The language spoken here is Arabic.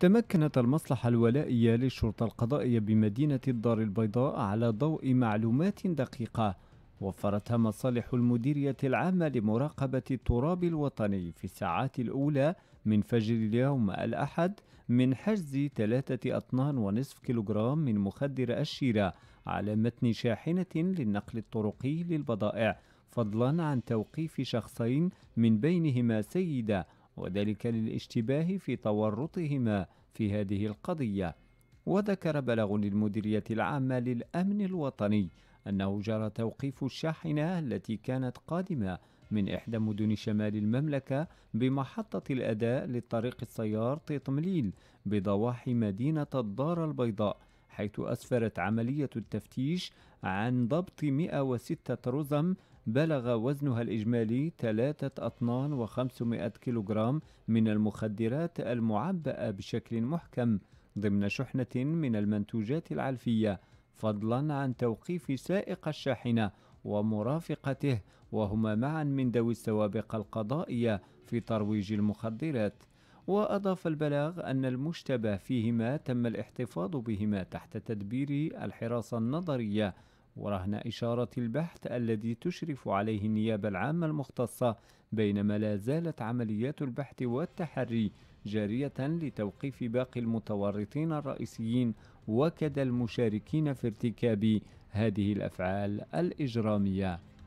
تمكنت المصلحة الولائية للشرطة القضائية بمدينة الدار البيضاء على ضوء معلومات دقيقة وفرتها مصالح المديرية العامة لمراقبة التراب الوطني في الساعات الأولى من فجر اليوم الأحد من حجز ثلاثة أطنان ونصف كيلوغرام من مخدر الشيرة على متن شاحنة للنقل الطرقي للبضائع فضلا عن توقيف شخصين من بينهما سيدة وذلك للاشتباه في تورطهما في هذه القضية وذكر بلغ للمديرية العامة للأمن الوطني أنه جرى توقيف الشاحنة التي كانت قادمة من إحدى مدن شمال المملكة بمحطة الأداء للطريق السيار تطمليل بضواحي مدينة الدار البيضاء حيث أسفرت عملية التفتيش عن ضبط 106 رزم بلغ وزنها الإجمالي 3 أطنان و500 كيلوغرام من المخدرات المعبأة بشكل محكم ضمن شحنة من المنتوجات العلفية فضلا عن توقيف سائق الشاحنة ومرافقته وهما معا من ذوي السوابق القضائية في ترويج المخدرات وأضاف البلاغ أن المشتبه فيهما تم الاحتفاظ بهما تحت تدبير الحراسة النظرية ورهن إشارة البحث الذي تشرف عليه النيابة العامة المختصة بينما لا زالت عمليات البحث والتحري جارية لتوقيف باقي المتورطين الرئيسيين وكذا المشاركين في ارتكاب هذه الأفعال الإجرامية